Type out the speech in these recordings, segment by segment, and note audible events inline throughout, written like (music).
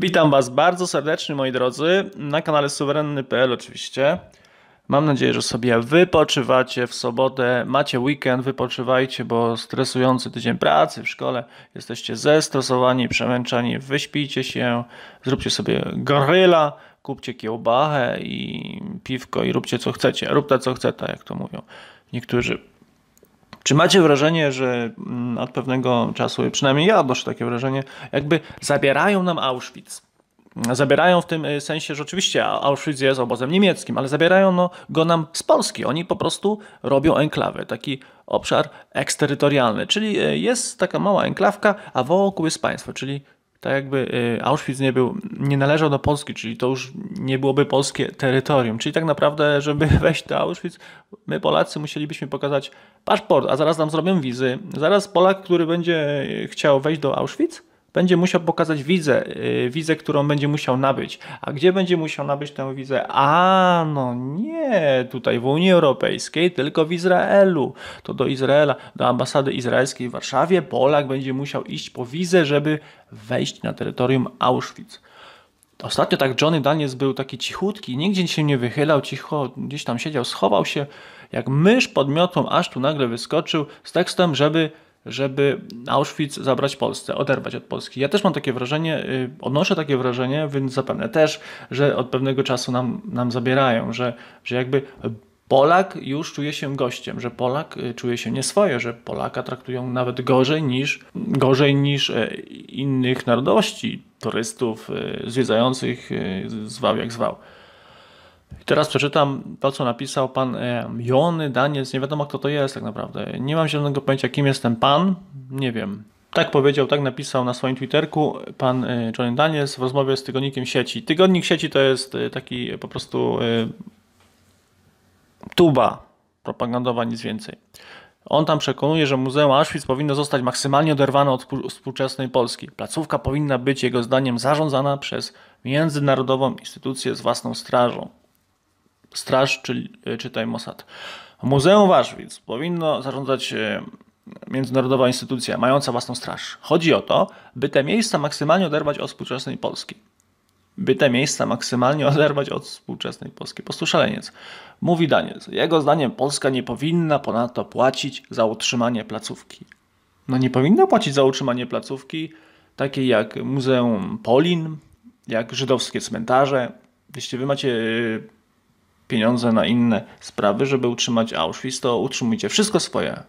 Witam Was bardzo serdecznie, moi drodzy, na kanale suwerenny.pl oczywiście. Mam nadzieję, że sobie wypoczywacie w sobotę, macie weekend, wypoczywajcie, bo stresujący tydzień pracy w szkole, jesteście zestresowani, przemęczani, wyśpijcie się, zróbcie sobie gryla, kupcie kiełbachę i piwko i róbcie co chcecie, róbcie co chcecie, tak jak to mówią niektórzy czy macie wrażenie, że mm, od pewnego czasu, przynajmniej ja odnoszę takie wrażenie, jakby zabierają nam Auschwitz? zabierają w tym y, sensie, że oczywiście Auschwitz jest obozem niemieckim, ale zabierają no, go nam z Polski. Oni po prostu robią enklawę, taki obszar eksterytorialny, czyli y, jest taka mała enklawka, a wokół jest państwo, czyli tak jakby y, Auschwitz nie był, nie należał do Polski, czyli to już nie byłoby polskie terytorium. Czyli tak naprawdę, żeby (laughs) wejść do Auschwitz, my Polacy musielibyśmy pokazać paszport, a zaraz nam zrobią wizy. Zaraz Polak, który będzie chciał wejść do Auschwitz, będzie musiał pokazać wizę, y, wizę, którą będzie musiał nabyć. A gdzie będzie musiał nabyć tę wizę? A, no nie, tutaj w Unii Europejskiej, tylko w Izraelu. To do Izraela, do ambasady izraelskiej w Warszawie Polak będzie musiał iść po wizę, żeby wejść na terytorium Auschwitz. Ostatnio tak Johnny Daniels był taki cichutki, nigdzie się nie wychylał, cicho gdzieś tam siedział, schował się, jak mysz pod miotą, aż tu nagle wyskoczył z tekstem, żeby żeby Auschwitz zabrać Polsce, oderwać od Polski. Ja też mam takie wrażenie, y, odnoszę takie wrażenie, więc zapewne też, że od pewnego czasu nam, nam zabierają, że, że jakby Polak już czuje się gościem, że Polak y, czuje się nieswoje, że Polaka traktują nawet gorzej niż, gorzej niż e, innych narodowości, turystów y, zwiedzających zwał jak zwał. Teraz przeczytam to, co napisał pan e, Jony Daniec. Nie wiadomo, kto to jest tak naprawdę. Nie mam zielonego pojęcia, kim jest ten pan. Nie wiem. Tak powiedział, tak napisał na swoim Twitterku pan e, Johnny Daniec w rozmowie z Tygodnikiem Sieci. Tygodnik Sieci to jest e, taki po prostu tuba propagandowa, nic więcej. On tam przekonuje, że Muzeum Auschwitz powinno zostać maksymalnie oderwane od współczesnej Polski. Placówka powinna być jego zdaniem zarządzana przez międzynarodową instytucję z własną strażą straż, czyli czytaj Mossad. Muzeum Waszwic powinno zarządzać e, międzynarodowa instytucja mająca własną straż. Chodzi o to, by te miejsca maksymalnie oderwać od współczesnej Polski. By te miejsca maksymalnie (laughs) oderwać od współczesnej Polski. szaleniec. Mówi Daniels. Jego zdaniem Polska nie powinna ponadto płacić za utrzymanie placówki. No nie powinna płacić za utrzymanie placówki takiej jak Muzeum Polin, jak żydowskie cmentarze. Jeśli wy macie e, pieniądze na inne sprawy, żeby utrzymać Auschwitz, to utrzymujcie wszystko swoje.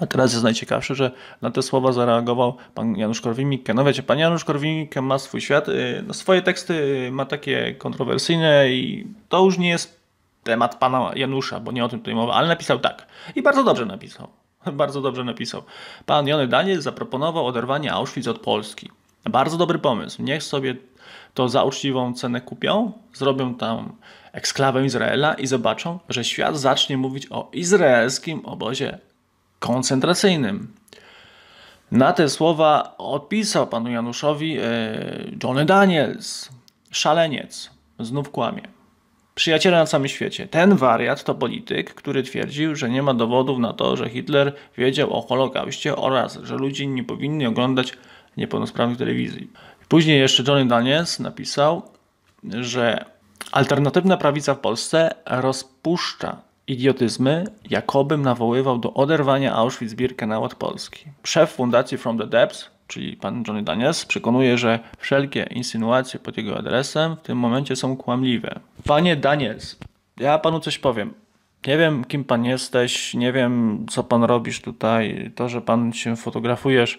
A teraz jest najciekawsze, że na te słowa zareagował pan Janusz Korwin-Mikke. No wiecie, pan Janusz Korwin-Mikke ma swój świat, y, no swoje teksty y, ma takie kontrowersyjne i to już nie jest temat pana Janusza, bo nie o tym tutaj mowa, ale napisał tak. I bardzo dobrze napisał. (laughs) Bardzo dobrze napisał. Pan Jony Daniel zaproponował oderwanie Auschwitz od Polski. Bardzo dobry pomysł. Niech sobie to za uczciwą cenę kupią, zrobią tam eksklawę Izraela i zobaczą, że świat zacznie mówić o izraelskim obozie koncentracyjnym. Na te słowa odpisał panu Januszowi yy, Johnny Daniels, szaleniec, znów kłamie. Przyjaciele na całym świecie. Ten wariat to polityk, który twierdził, że nie ma dowodów na to, że Hitler wiedział o Holokauście oraz, że ludzie nie powinni oglądać niepełnosprawnych telewizji. Później jeszcze Johnny Daniels napisał, że alternatywna prawica w Polsce rozpuszcza idiotyzmy, jakobym nawoływał do oderwania Auschwitz-Birkenau od Polski. Szef fundacji From the Depths, czyli pan Johnny Daniels, przekonuje, że wszelkie insynuacje pod jego adresem w tym momencie są kłamliwe. Panie Daniels, ja panu coś powiem. Nie wiem, kim pan jesteś, nie wiem, co pan robisz tutaj. To, że pan się fotografujesz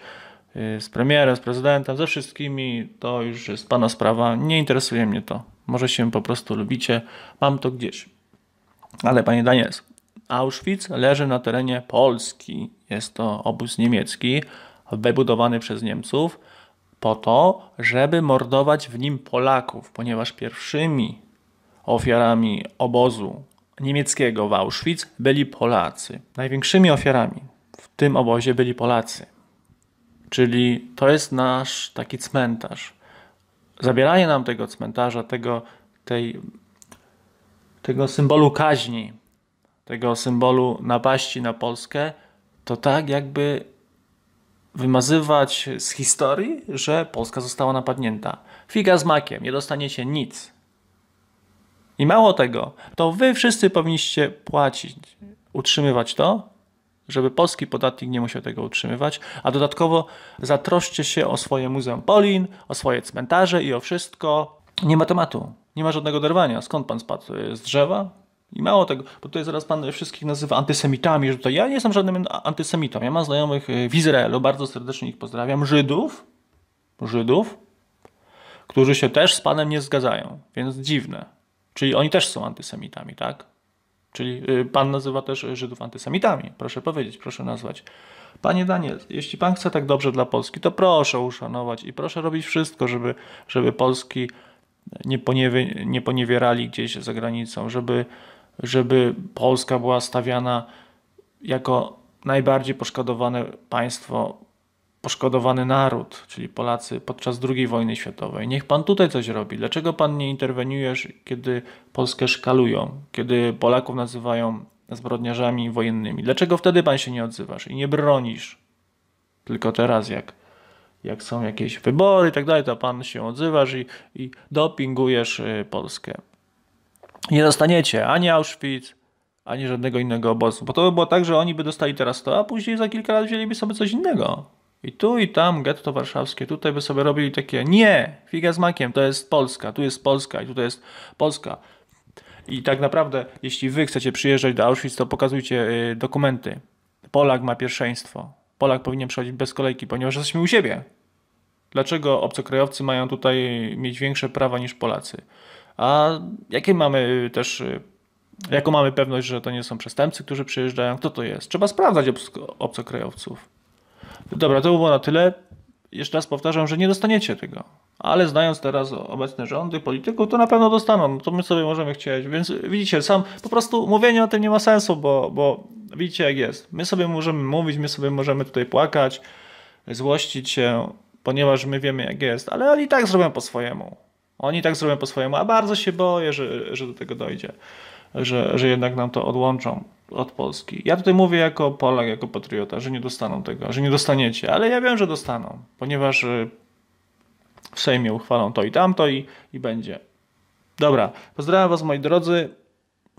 Y, z premierem, z prezydentem, ze wszystkimi, to już jest Pana sprawa. Nie interesuje mnie to. Może się po prostu lubicie, mam to gdzieś. Ale Panie Daniel, Auschwitz leży na terenie Polski. Jest to obóz niemiecki, wybudowany przez Niemców po to, żeby mordować w nim Polaków, ponieważ pierwszymi ofiarami obozu niemieckiego w Auschwitz byli Polacy. Największymi ofiarami w tym obozie byli Polacy. Czyli to jest nasz taki cmentarz. Zabieranie nam tego cmentarza, tego, tej, tego symbolu kaźni, tego symbolu napaści na Polskę, to tak jakby wymazywać z historii, że Polska została napadnięta. Figa z makiem, nie dostaniecie nic. I mało tego, to wy wszyscy powinniście płacić, utrzymywać to, żeby polski podatnik nie musiał tego utrzymywać, a dodatkowo zatroszcie się o swoje Muzeum Polin, o swoje cmentarze i o wszystko. Nie ma tematu, nie ma żadnego derwania. Skąd pan spadł? Y, z drzewa? I mało tego, bo tutaj zaraz pan wszystkich nazywa antysemitami, że to ja nie jestem żadnym antysemitą. Ja mam znajomych y, w Izraelu, bardzo serdecznie ich pozdrawiam, Żydów, Żydów, którzy się też z panem nie zgadzają, więc dziwne. Czyli oni też są antysemitami, tak? Czyli y, pan nazywa też Żydów antysemitami. Proszę powiedzieć, proszę nazwać. Panie Daniel, jeśli pan chce tak dobrze dla Polski, to proszę uszanować i proszę robić wszystko, żeby, żeby Polski nie, poniewie, nie poniewierali gdzieś za granicą, żeby, żeby Polska była stawiana jako najbardziej poszkodowane państwo poszkodowany naród, czyli Polacy podczas II wojny światowej. Niech pan tutaj coś robi. Dlaczego pan nie interweniujesz, kiedy Polskę szkalują, kiedy Polaków nazywają zbrodniarzami wojennymi? Dlaczego wtedy pan się nie odzywasz i nie bronisz? Tylko teraz, jak, jak są jakieś wybory i tak dalej, to pan się odzywasz i, i dopingujesz y, Polskę. Nie dostaniecie ani Auschwitz, ani żadnego innego obozu, bo to by było tak, że oni by dostali teraz to, a później za kilka lat wzięliby sobie coś innego. I tu i tam getto warszawskie, tutaj by sobie robili takie nie, figa z makiem, to jest Polska, tu jest Polska i tutaj jest Polska. I tak naprawdę, jeśli wy chcecie przyjeżdżać do Auschwitz, to pokazujcie y, dokumenty. Polak ma pierwszeństwo. Polak powinien przechodzić bez kolejki, ponieważ jesteśmy u siebie. Dlaczego obcokrajowcy mają tutaj mieć większe prawa niż Polacy? A jakie mamy y, też, y, jaką mamy pewność, że to nie są przestępcy, którzy przyjeżdżają? Kto to jest? Trzeba sprawdzać obcokrajowców. Dobra, to było na tyle. Jeszcze raz powtarzam, że nie dostaniecie tego. Ale znając teraz obecne rządy, polityków, to na pewno dostaną. No to my sobie możemy chcieć. Więc widzicie, sam po prostu mówienie o tym nie ma sensu, bo, bo widzicie jak jest. My sobie możemy mówić, my sobie możemy tutaj płakać, złościć się, ponieważ my wiemy jak jest. Ale oni tak zrobią po swojemu. Oni tak zrobią po swojemu, a bardzo się boję, że, że do tego dojdzie że, że jednak nam to odłączą od Polski. Ja tutaj mówię jako Polak, jako patriota, że nie dostaną tego, że nie dostaniecie, ale ja wiem, że dostaną, ponieważ y, w Sejmie uchwalą to i tamto i, i będzie. Dobra, pozdrawiam Was moi drodzy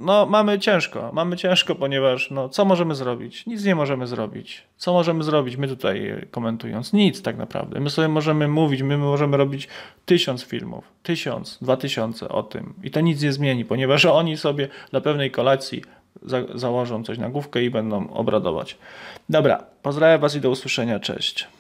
no mamy ciężko, mamy ciężko, ponieważ no, co możemy zrobić? Nic nie możemy zrobić. Co możemy zrobić my tutaj komentując? Nic tak naprawdę. My sobie możemy mówić, my możemy robić tysiąc filmów, tysiąc, dwa tysiące o tym i to nic nie zmieni, ponieważ (laughs) oni sobie dla pewnej kolacji za założą coś na główkę i będą obradować. Dobra, pozdrawiam Was i do usłyszenia, cześć.